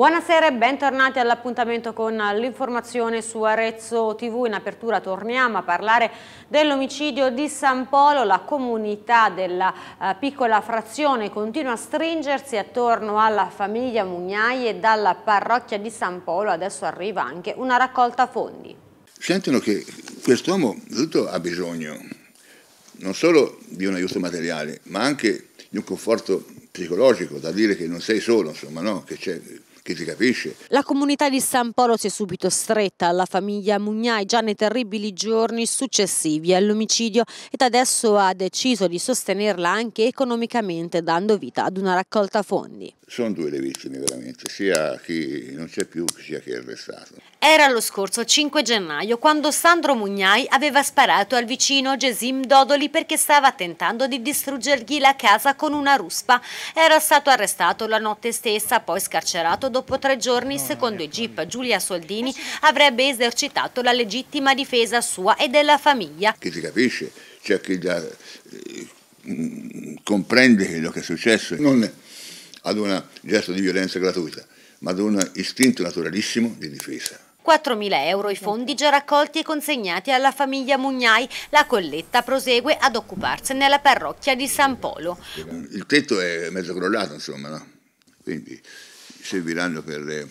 Buonasera e bentornati all'appuntamento con l'informazione su Arezzo TV. In apertura torniamo a parlare dell'omicidio di San Polo. La comunità della eh, piccola frazione continua a stringersi attorno alla famiglia Mugnai e dalla parrocchia di San Polo adesso arriva anche una raccolta fondi. Sentono che quest'uomo ha bisogno non solo di un aiuto materiale ma anche di un conforto psicologico, da dire che non sei solo, insomma, no? che c'è che si capisce. La comunità di San Polo si è subito stretta alla famiglia Mugnai già nei terribili giorni successivi all'omicidio ed adesso ha deciso di sostenerla anche economicamente dando vita ad una raccolta fondi. Sono due le vittime veramente, sia chi non c'è più sia chi è arrestato. Era lo scorso 5 gennaio quando Sandro Mugnai aveva sparato al vicino Gesim Dodoli perché stava tentando di distruggergli la casa con una ruspa. Era stato arrestato la notte stessa, poi scarcerato dopo tre giorni. Secondo i GIP, Giulia Soldini avrebbe esercitato la legittima difesa sua e della famiglia. Che si capisce, c'è cioè chi già, eh, comprende quello che è successo. Non ad un gesto di violenza gratuita, ma ad un istinto naturalissimo di difesa. 4.000 euro i fondi già raccolti e consegnati alla famiglia Mugnai. La colletta prosegue ad occuparsene nella parrocchia di San Polo. Il tetto è mezzo crollato, insomma, no? quindi serviranno per... Le eh,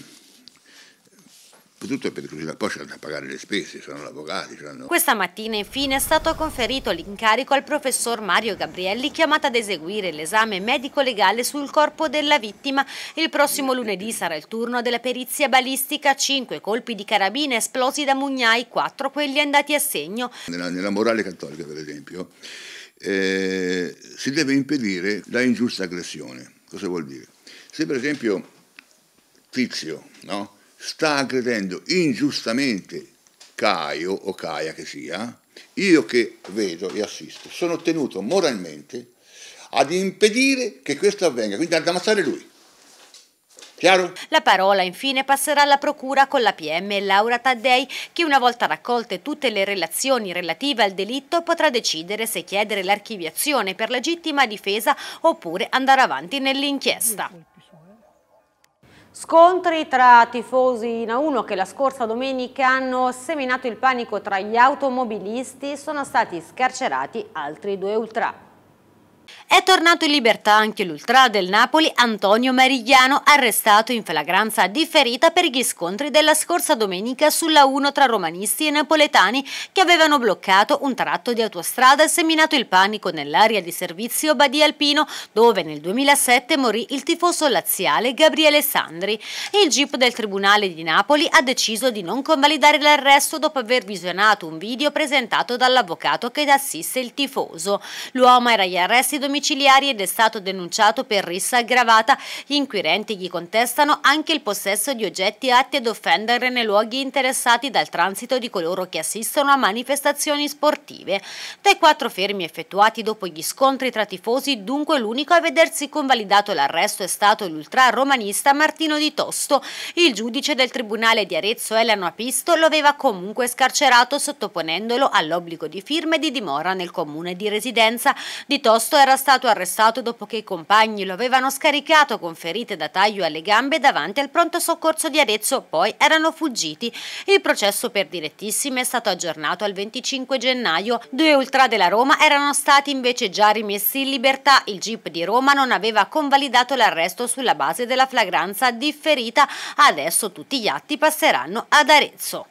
tutto per crucinare, poi c'è da pagare le spese, sono l'avvocato. C'hanno... Questa mattina infine è stato conferito l'incarico al professor Mario Gabrielli chiamato ad eseguire l'esame medico-legale sul corpo della vittima. Il prossimo lunedì sarà il turno della perizia balistica, Cinque colpi di carabina esplosi da Mugnai, quattro quelli andati a segno. Nella, nella morale cattolica per esempio eh, si deve impedire la ingiusta aggressione. Cosa vuol dire? Se per esempio Tizio, no? sta aggredendo ingiustamente Caio o Caia che sia, io che vedo e assisto, sono tenuto moralmente ad impedire che questo avvenga, quindi ad ammazzare lui. Chiaro? La parola infine passerà alla Procura con la PM Laura Taddei che una volta raccolte tutte le relazioni relative al delitto potrà decidere se chiedere l'archiviazione per legittima difesa oppure andare avanti nell'inchiesta. Scontri tra tifosi in A1 che la scorsa domenica hanno seminato il panico tra gli automobilisti sono stati scarcerati altri due ultra. È tornato in libertà anche l'ultra del Napoli Antonio Marigliano, arrestato in flagranza differita per gli scontri della scorsa domenica sulla 1 tra romanisti e napoletani che avevano bloccato un tratto di autostrada e seminato il panico nell'area di servizio Badia Alpino, dove nel 2007 morì il tifoso laziale Gabriele Sandri. Il GIP del Tribunale di Napoli ha deciso di non convalidare l'arresto dopo aver visionato un video presentato dall'avvocato che assiste il tifoso. L'uomo era agli arresti domiciliari domiciliari ed è stato denunciato per rissa aggravata. Gli inquirenti gli contestano anche il possesso di oggetti atti ad offendere nei luoghi interessati dal transito di coloro che assistono a manifestazioni sportive. Dai quattro fermi effettuati dopo gli scontri tra tifosi, dunque l'unico a vedersi convalidato l'arresto è stato l'ultra romanista Martino Di Tosto. Il giudice del Tribunale di Arezzo, Elena Apisto, lo aveva comunque scarcerato sottoponendolo all'obbligo di firme di dimora nel comune di residenza. Di Tosto era stato stato arrestato dopo che i compagni lo avevano scaricato con ferite da taglio alle gambe davanti al pronto soccorso di Arezzo, poi erano fuggiti. Il processo per direttissime è stato aggiornato al 25 gennaio. Due ultra della Roma erano stati invece già rimessi in libertà. Il GIP di Roma non aveva convalidato l'arresto sulla base della flagranza differita. Adesso tutti gli atti passeranno ad Arezzo.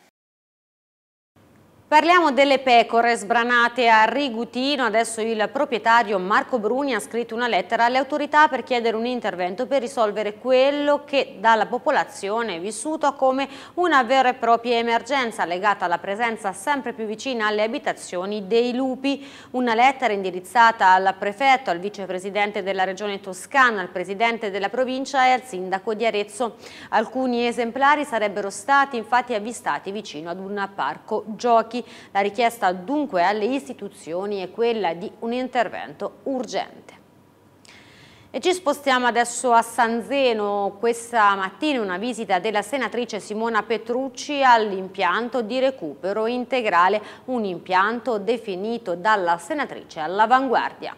Parliamo delle pecore sbranate a Rigutino, adesso il proprietario Marco Bruni ha scritto una lettera alle autorità per chiedere un intervento per risolvere quello che dalla popolazione è vissuto come una vera e propria emergenza legata alla presenza sempre più vicina alle abitazioni dei lupi. Una lettera indirizzata al prefetto, al vicepresidente della regione toscana, al presidente della provincia e al sindaco di Arezzo. Alcuni esemplari sarebbero stati infatti avvistati vicino ad un parco giochi blocchi. La richiesta dunque alle istituzioni è quella di un intervento urgente. E ci spostiamo adesso a San Zeno, questa mattina una visita della senatrice Simona Petrucci all'impianto di recupero integrale, un impianto definito dalla senatrice all'avanguardia.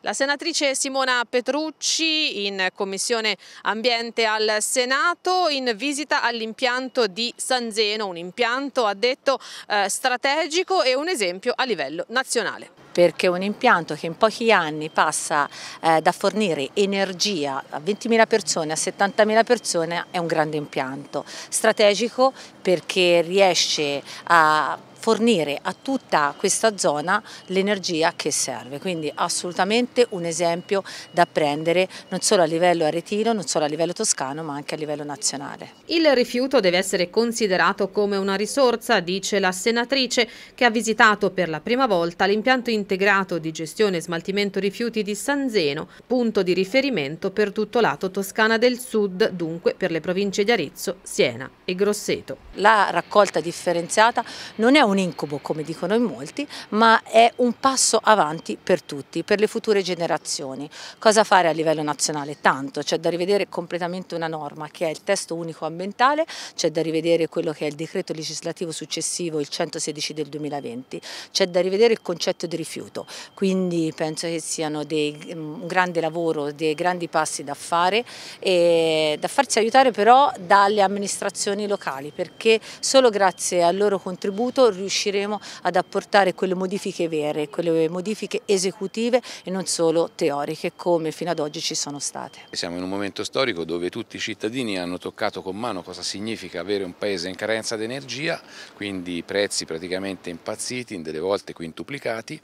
La senatrice Simona Petrucci in Commissione Ambiente al Senato in visita all'impianto di San Zeno, un impianto a detto eh, strategico e un esempio a livello nazionale perché un impianto che in pochi anni passa eh, da fornire energia a 20.000 persone a 70.000 persone è un grande impianto strategico perché riesce a fornire a tutta questa zona l'energia che serve, quindi assolutamente un esempio da prendere non solo a livello aretino, non solo a livello toscano ma anche a livello nazionale. Il rifiuto deve essere considerato come una risorsa, dice la senatrice che ha visitato per la prima volta l'impianto integrato di gestione e smaltimento rifiuti di San Zeno, punto di riferimento per tutto lato Toscana del Sud, dunque per le province di Arezzo, Siena e Grosseto. La raccolta differenziata non è un un incubo come dicono in molti, ma è un passo avanti per tutti, per le future generazioni. Cosa fare a livello nazionale? Tanto, c'è da rivedere completamente una norma che è il testo unico ambientale, c'è da rivedere quello che è il decreto legislativo successivo, il 116 del 2020, c'è da rivedere il concetto di rifiuto, quindi penso che siano dei, mm, un grande lavoro, dei grandi passi da fare, e da farsi aiutare però dalle amministrazioni locali, perché solo grazie al loro contributo riusciamo riusciremo ad apportare quelle modifiche vere, quelle modifiche esecutive e non solo teoriche come fino ad oggi ci sono state. Siamo in un momento storico dove tutti i cittadini hanno toccato con mano cosa significa avere un paese in carenza di energia, quindi prezzi praticamente impazziti, delle volte quintuplicati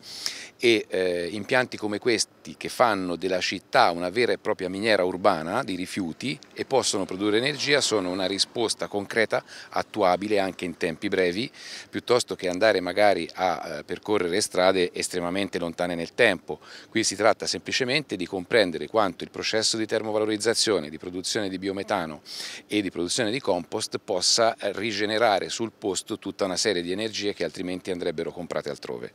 e eh, impianti come questi che fanno della città una vera e propria miniera urbana di rifiuti e possono produrre energia sono una risposta concreta, attuabile anche in tempi brevi, piuttosto piuttosto che andare magari a eh, percorrere strade estremamente lontane nel tempo. Qui si tratta semplicemente di comprendere quanto il processo di termovalorizzazione, di produzione di biometano e di produzione di compost possa eh, rigenerare sul posto tutta una serie di energie che altrimenti andrebbero comprate altrove.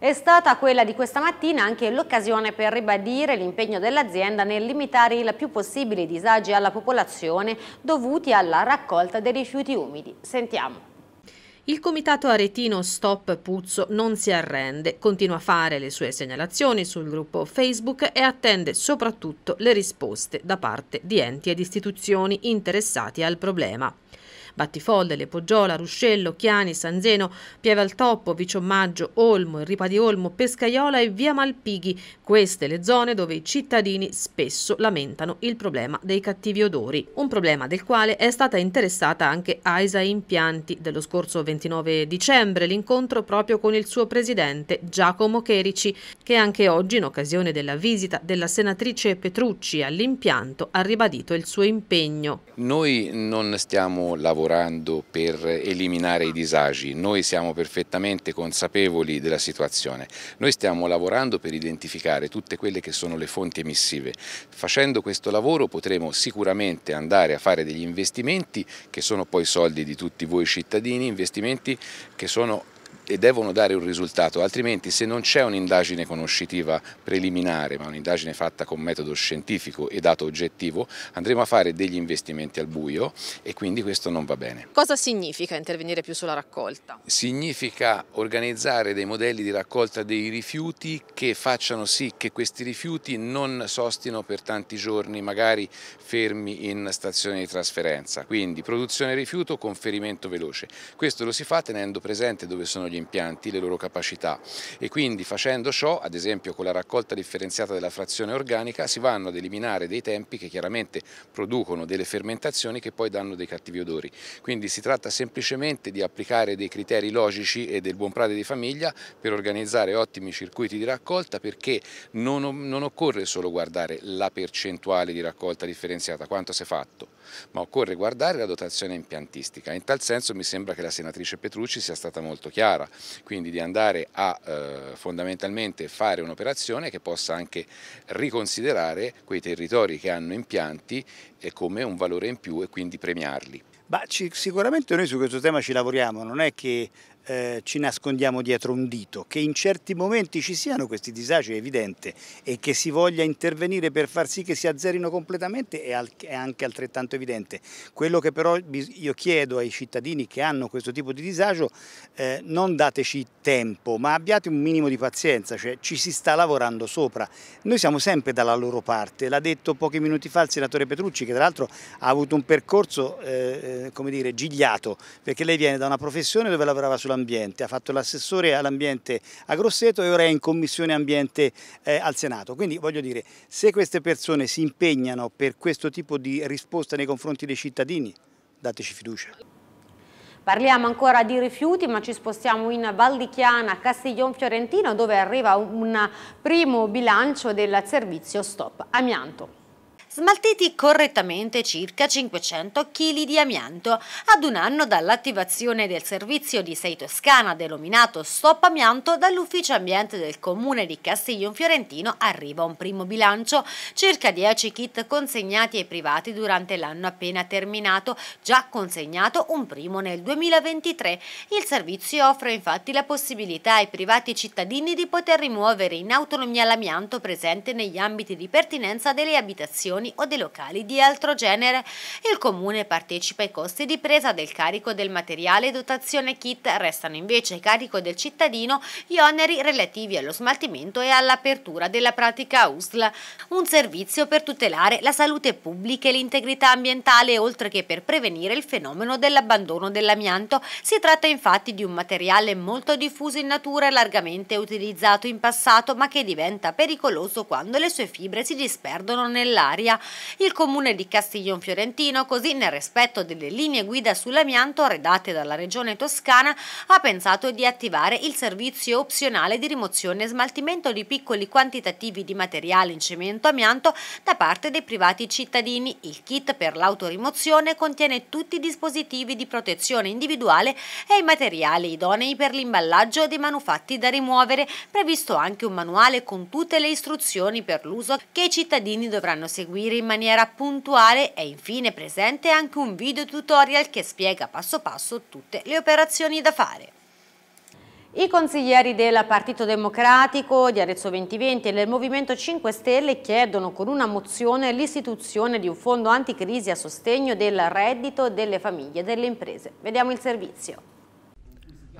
È stata quella di questa mattina anche l'occasione per ribadire l'impegno dell'azienda nel limitare il più possibile i disagi alla popolazione dovuti alla raccolta dei rifiuti umidi. Sentiamo. Il comitato aretino Stop Puzzo non si arrende, continua a fare le sue segnalazioni sul gruppo Facebook e attende soprattutto le risposte da parte di enti ed istituzioni interessati al problema. Battifolle, Le Poggiola, Ruscello, Chiani, San Zeno, Pieve al Toppo, Viciomaggio, Olmo, Ripa di Olmo, Pescaiola e Via Malpighi. Queste le zone dove i cittadini spesso lamentano il problema dei cattivi odori, un problema del quale è stata interessata anche AISA Impianti dello scorso 29 dicembre, l'incontro proprio con il suo presidente Giacomo Cherici, che anche oggi in occasione della visita della senatrice Petrucci all'impianto ha ribadito il suo impegno. Noi non stiamo lavorando lavorando per eliminare i disagi, noi siamo perfettamente consapevoli della situazione, noi stiamo lavorando per identificare tutte quelle che sono le fonti emissive, facendo questo lavoro potremo sicuramente andare a fare degli investimenti che sono poi soldi di tutti voi cittadini, investimenti che sono e devono dare un risultato, altrimenti se non c'è un'indagine conoscitiva preliminare, ma un'indagine fatta con metodo scientifico e dato oggettivo, andremo a fare degli investimenti al buio e quindi questo non va bene. Cosa significa intervenire più sulla raccolta? Significa organizzare dei modelli di raccolta dei rifiuti che facciano sì che questi rifiuti non sostino per tanti giorni, magari fermi in stazione di trasferenza. Quindi produzione rifiuto, conferimento veloce. Questo lo si fa tenendo presente dove sono gli impianti le loro capacità e quindi facendo ciò, ad esempio con la raccolta differenziata della frazione organica, si vanno ad eliminare dei tempi che chiaramente producono delle fermentazioni che poi danno dei cattivi odori. Quindi si tratta semplicemente di applicare dei criteri logici e del buon prade di famiglia per organizzare ottimi circuiti di raccolta perché non, non occorre solo guardare la percentuale di raccolta differenziata, quanto si è fatto, ma occorre guardare la dotazione impiantistica. In tal senso mi sembra che la senatrice Petrucci sia stata molto chiara, quindi di andare a eh, fondamentalmente fare un'operazione che possa anche riconsiderare quei territori che hanno impianti eh, come un valore in più e quindi premiarli. Bah, ci, sicuramente noi su questo tema ci lavoriamo, non è che eh, ci nascondiamo dietro un dito, che in certi momenti ci siano questi disagi è evidente e che si voglia intervenire per far sì che si azzerino completamente è, al, è anche altrettanto evidente. Quello che però io chiedo ai cittadini che hanno questo tipo di disagio, eh, non dateci tempo, ma abbiate un minimo di pazienza, cioè ci si sta lavorando sopra. Noi siamo sempre dalla loro parte, l'ha detto pochi minuti fa il senatore Petrucci che tra l'altro ha avuto un percorso eh, eh come dire, gigliato, perché lei viene da una professione dove lavorava sulla ambiente, ha fatto l'assessore all'ambiente a Grosseto e ora è in commissione ambiente eh, al Senato. Quindi voglio dire, se queste persone si impegnano per questo tipo di risposta nei confronti dei cittadini, dateci fiducia. Parliamo ancora di rifiuti ma ci spostiamo in Val di Chiana, Castiglion Fiorentino dove arriva un primo bilancio del servizio Stop Amianto smaltiti correttamente circa 500 kg di amianto ad un anno dall'attivazione del servizio di Sei Toscana denominato Stop Amianto dall'ufficio ambiente del comune di Castiglion Fiorentino arriva un primo bilancio, circa 10 kit consegnati ai privati durante l'anno appena terminato, già consegnato un primo nel 2023. Il servizio offre infatti la possibilità ai privati cittadini di poter rimuovere in autonomia l'amianto presente negli ambiti di pertinenza delle abitazioni urbani o dei locali di altro genere. Il Comune partecipa ai costi di presa del carico del materiale dotazione kit, restano invece a carico del cittadino gli oneri relativi allo smaltimento e all'apertura della pratica USL, un servizio per tutelare la salute pubblica e l'integrità ambientale oltre che per prevenire il fenomeno dell'abbandono dell'amianto. Si tratta infatti di un materiale molto diffuso in natura e largamente utilizzato in passato ma che diventa pericoloso quando le sue fibre si disperdono nell'aria. Italia. Il comune di Castiglion Fiorentino, così nel rispetto delle linee guida sull'amianto redatte dalla regione toscana, ha pensato di attivare il servizio opzionale di rimozione e smaltimento di piccoli quantitativi di materiale in cemento amianto da parte dei privati cittadini. Il kit per l'autorimozione contiene tutti i dispositivi di protezione individuale e i materiali idonei per l'imballaggio dei manufatti da rimuovere, previsto anche un manuale con tutte le istruzioni per l'uso che i cittadini dovranno seguire seguire in maniera puntuale è infine presente anche un video tutorial che spiega passo passo tutte le operazioni da fare. I consiglieri del Partito Democratico di Arezzo 2020 e del Movimento 5 Stelle chiedono con una mozione l'istituzione di un fondo anticrisi a sostegno del reddito delle famiglie e delle imprese. Vediamo il servizio.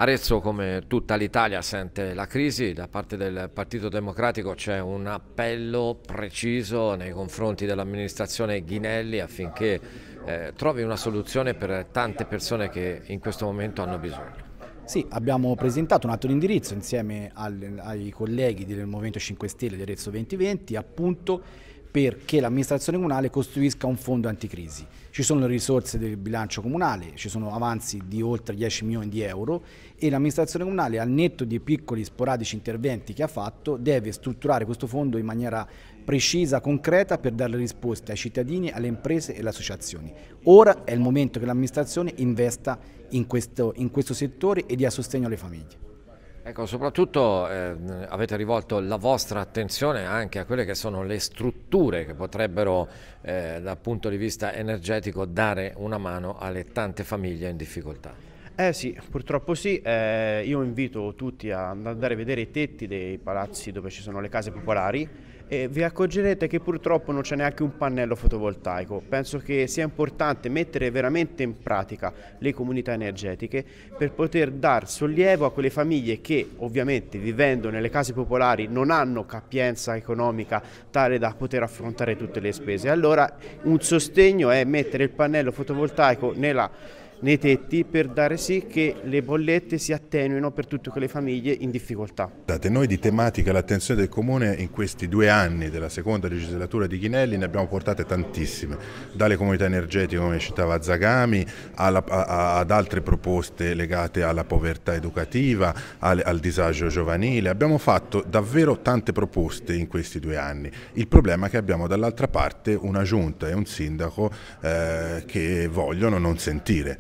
Arezzo, come tutta l'Italia, sente la crisi. Da parte del Partito Democratico c'è un appello preciso nei confronti dell'amministrazione Ghinelli affinché eh, trovi una soluzione per tante persone che in questo momento hanno bisogno. Sì, abbiamo presentato un atto di indirizzo insieme al, ai colleghi del Movimento 5 Stelle di Arezzo 2020, appunto perché l'amministrazione comunale costruisca un fondo anticrisi. Ci sono le risorse del bilancio comunale, ci sono avanzi di oltre 10 milioni di euro e l'amministrazione comunale al netto di piccoli sporadici interventi che ha fatto deve strutturare questo fondo in maniera precisa, concreta per dare risposte ai cittadini, alle imprese e alle associazioni. Ora è il momento che l'amministrazione investa in questo, in questo settore e dia sostegno alle famiglie. Ecco, soprattutto eh, avete rivolto la vostra attenzione anche a quelle che sono le strutture che potrebbero eh, dal punto di vista energetico dare una mano alle tante famiglie in difficoltà. Eh sì, purtroppo sì, eh, io invito tutti ad andare a vedere i tetti dei palazzi dove ci sono le case popolari e vi accorgerete che purtroppo non c'è neanche un pannello fotovoltaico. Penso che sia importante mettere veramente in pratica le comunità energetiche per poter dar sollievo a quelle famiglie che ovviamente vivendo nelle case popolari non hanno capienza economica tale da poter affrontare tutte le spese. Allora un sostegno è mettere il pannello fotovoltaico nella nei tetti per dare sì che le bollette si attenuino per tutte quelle famiglie in difficoltà. Date noi di tematica l'attenzione del Comune in questi due anni della seconda legislatura di Ghinelli ne abbiamo portate tantissime, dalle comunità energetiche come citava Zagami alla, a, ad altre proposte legate alla povertà educativa, al, al disagio giovanile, abbiamo fatto davvero tante proposte in questi due anni. Il problema è che abbiamo dall'altra parte una giunta e un sindaco eh, che vogliono non sentire.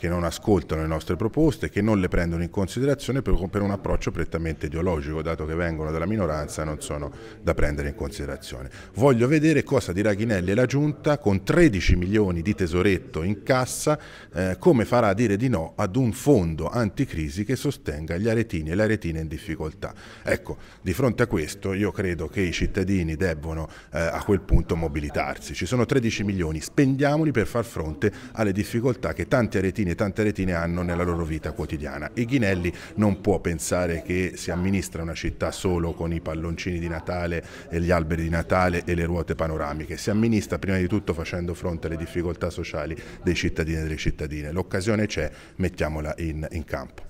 che non ascoltano le nostre proposte, che non le prendono in considerazione per, per, un approccio prettamente ideologico, dato che vengono dalla minoranza non sono da prendere in considerazione. Voglio vedere cosa dirà Ghinelli e la Giunta con 13 milioni di tesoretto in cassa, eh, come farà a dire di no ad un fondo anticrisi che sostenga gli aretini e le aretine in difficoltà. Ecco, di fronte a questo io credo che i cittadini debbano eh, a quel punto mobilitarsi. Ci sono 13 milioni, spendiamoli per far fronte alle difficoltà che tanti aretini retine, tante retine hanno nella loro vita quotidiana e Ghinelli non può pensare che si amministra una città solo con i palloncini di Natale e gli alberi di Natale e le ruote panoramiche, si amministra prima di tutto facendo fronte alle difficoltà sociali dei cittadini e delle cittadine. L'occasione c'è, mettiamola in, in campo.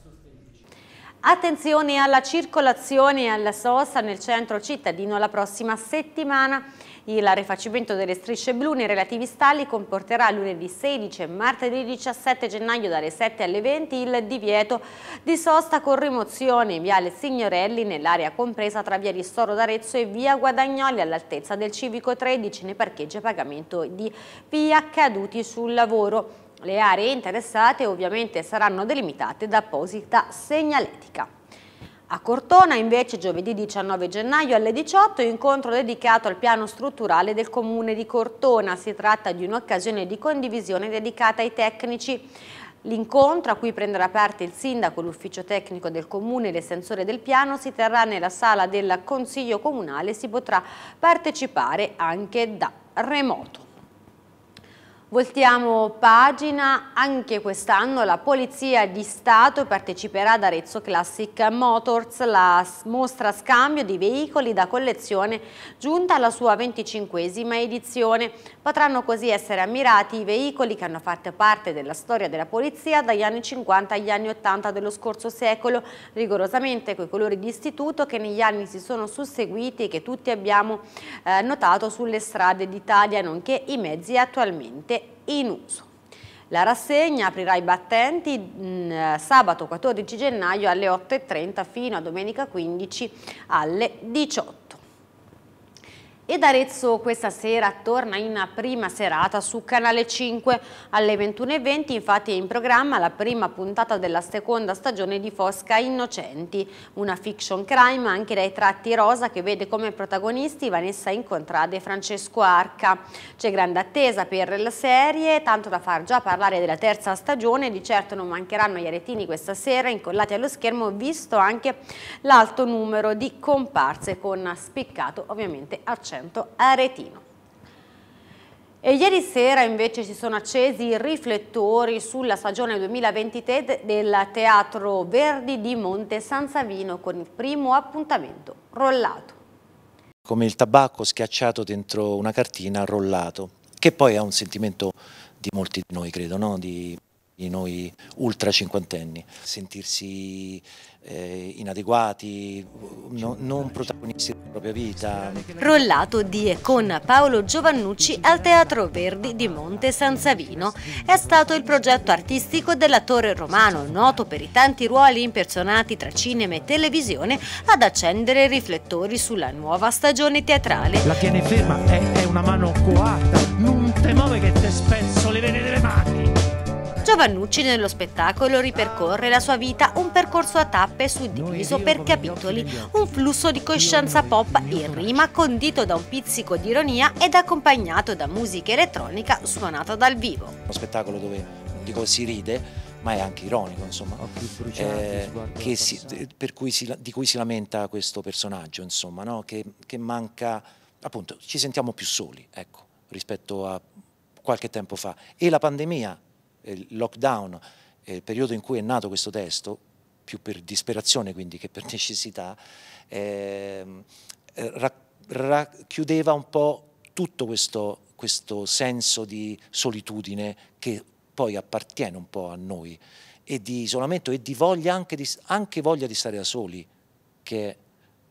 Attenzione alla circolazione e alla sosta nel centro cittadino la prossima settimana. Il rifacimento delle strisce blu nei relativi stalli comporterà lunedì 16 e martedì 17 gennaio dalle 7 alle 20 il divieto di sosta con rimozione in Viale Signorelli nell'area compresa tra Via Ristoro d'Arezzo e Via Guadagnoli all'altezza del Civico 13 nei parcheggi a pagamento di via caduti sul lavoro. Le aree interessate ovviamente saranno delimitate da apposita segnaletica. A Cortona invece giovedì 19 gennaio alle 18 incontro dedicato al piano strutturale del comune di Cortona. Si tratta di un'occasione di condivisione dedicata ai tecnici. L'incontro a cui prenderà parte il sindaco, l'ufficio tecnico del comune e l'estensore del piano si terrà nella sala del Consiglio Comunale e si potrà partecipare anche da remoto. Voltiamo pagina, anche quest'anno la Polizia di Stato parteciperà ad Arezzo Classic Motors, la mostra scambio di veicoli da collezione giunta alla sua venticinquesima edizione. Potranno così essere ammirati i veicoli che hanno fatto parte della storia della Polizia dagli anni 50 agli anni 80 dello scorso secolo, rigorosamente coi colori di istituto che negli anni si sono susseguiti e che tutti abbiamo eh, notato sulle strade d'Italia, nonché i mezzi attualmente in uso. La rassegna aprirà i battenti mh, mm, sabato 14 gennaio alle 8.30 fino a domenica 15 alle 18 ed Arezzo questa sera torna in prima serata su Canale 5. Alle 21.20 infatti è in programma la prima puntata della seconda stagione di Fosca Innocenti, una fiction crime anche dai tratti rosa che vede come protagonisti Vanessa Incontrade e Francesco Arca. C'è grande attesa per la serie, tanto da far già parlare della terza stagione, di certo non mancheranno gli aretini questa sera incollati allo schermo, visto anche l'alto numero di comparse con spiccato ovviamente accesso 4% aretino. E ieri sera invece si sono accesi i riflettori sulla stagione 2023 del Teatro Verdi di Monte San Savino con il primo appuntamento rollato. Come il tabacco schiacciato dentro una cartina rollato, che poi è un sentimento di molti di noi credo, no? di noi ultra cinquantenni, sentirsi eh, inadeguati, no, non protagonisti della propria vita. Rollato di e con Paolo Giovannucci al Teatro Verdi di Monte San Savino è stato il progetto artistico dell'attore romano, noto per i tanti ruoli impersonati tra cinema e televisione, ad accendere i riflettori sulla nuova stagione teatrale. La tiene ferma, è, è una mano coatta, non te muove che te spezzo le vene delle mani. Giovannucci nello spettacolo ripercorre la sua vita un percorso a tappe suddiviso per capitoli, un flusso di coscienza pop in rima condito da un pizzico di ironia ed accompagnato da musica elettronica suonata dal vivo. Uno spettacolo dove, non dico si ride, ma è anche ironico, insomma, eh, si, eh, cui si, di cui si lamenta questo personaggio, insomma, no? che, che, manca, appunto, ci sentiamo più soli, ecco, rispetto a qualche tempo fa. E la pandemia eh, il lockdown, eh, il periodo in cui è nato questo testo, più per disperazione quindi che per necessità, ehm, eh, racchiudeva un po' tutto questo, questo senso di solitudine che poi appartiene un po' a noi e di isolamento e di voglia anche, di, anche voglia di stare da soli, che,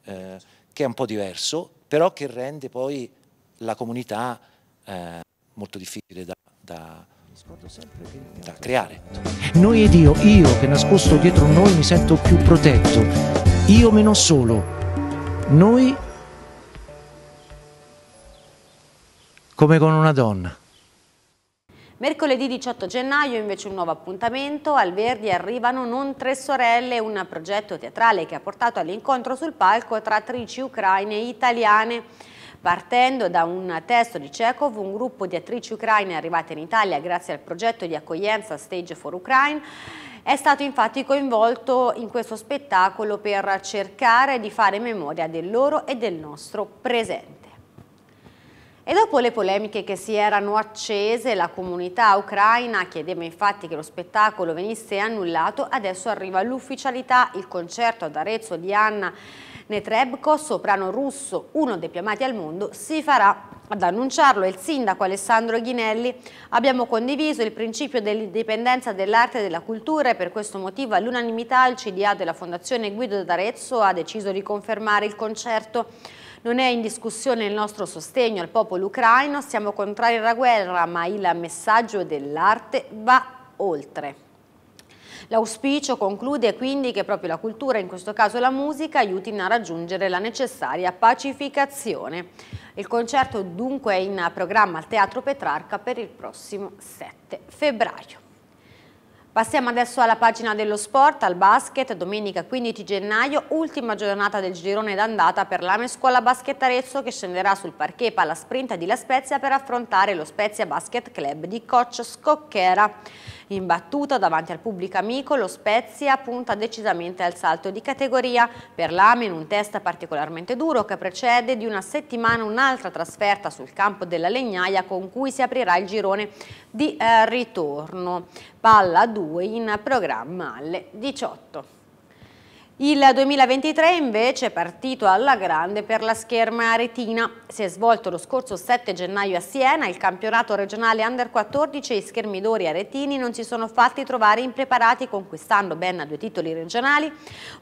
eh, che, è un po' diverso, però che rende poi la comunità eh, molto difficile da, da da creare. Noi ed io, io che nascosto dietro noi mi sento più protetto, io meno solo, noi come con una donna. Mercoledì 18 gennaio invece un nuovo appuntamento, al Verdi arrivano Non Tre Sorelle, un progetto teatrale che ha portato all'incontro sul palco tra attrici ucraine e italiane. Partendo da un testo di Chekhov, un gruppo di attrici ucraine arrivate in Italia grazie al progetto di accoglienza Stage for Ukraine è stato infatti coinvolto in questo spettacolo per cercare di fare memoria del loro e del nostro presente. E dopo le polemiche che si erano accese, la comunità ucraina chiedeva infatti che lo spettacolo venisse annullato, adesso arriva l'ufficialità, il concerto ad Arezzo di Anna Netrebko, soprano russo, uno dei più amati al mondo, si farà ad annunciarlo è il sindaco Alessandro Ghinelli. Abbiamo condiviso il principio dell'indipendenza dell'arte e della cultura e per questo motivo all'unanimità il CDA della Fondazione Guido d'Arezzo ha deciso di confermare il concerto. Non è in discussione il nostro sostegno al popolo ucraino, siamo contrari alla guerra, ma il messaggio dell'arte va oltre. L'auspicio conclude quindi che proprio la cultura, in questo caso la musica, aiutino a raggiungere la necessaria pacificazione. Il concerto dunque è in programma al Teatro Petrarca per il prossimo 7 febbraio. Passiamo adesso alla pagina dello sport, al basket, domenica 15 gennaio, ultima giornata del girone d'andata per l'Ame Scuola Basket Arezzo che scenderà sul parquet alla Sprinta di La Spezia per affrontare lo Spezia Basket Club di coach Scocchera. In battuta davanti al pubblico amico lo Spezia punta decisamente al salto di categoria per l'Ame in un test particolarmente duro che precede di una settimana un'altra trasferta sul campo della Legnaia con cui si aprirà il girone di eh, ritorno. Palla 2 in programma alle 18. Il 2023 invece è partito alla grande per la scherma retina. Si è svolto lo scorso 7 gennaio a Siena il campionato regionale Under 14 e i schermidori aretini non si sono fatti trovare impreparati conquistando ben due titoli regionali,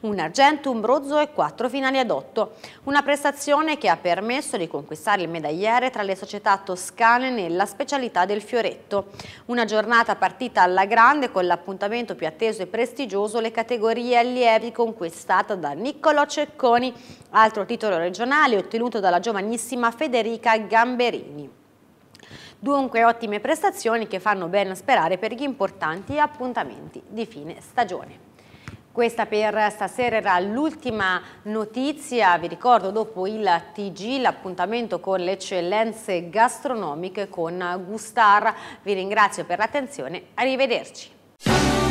un argento, un bronzo e quattro finali ad otto. Una prestazione che ha permesso di conquistare il medagliere tra le società toscane nella specialità del fioretto. Una giornata partita alla grande con l'appuntamento più atteso e prestigioso le categorie allievi conquistate acquistata da Niccolò Cecconi, altro titolo regionale ottenuto dalla giovanissima Federica Gamberini. Dunque ottime prestazioni che fanno ben sperare per gli importanti appuntamenti di fine stagione. Questa per stasera era l'ultima notizia, vi ricordo dopo il TG l'appuntamento con le eccellenze gastronomiche con Gustar. Vi ringrazio per l'attenzione, arrivederci.